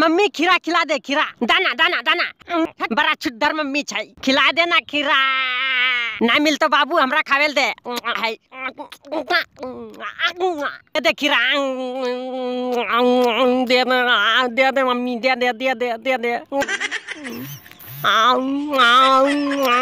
mummy खीरा खिला दे खीरा दाना दाना दाना हम्म, बड़ा छुट्टर मम्मी छाई खिला देना खीरा ना मिल तो बाबू हमरा खावेल दे दे खीरा दे दे दे मम्मी दे दे दे दे दे दे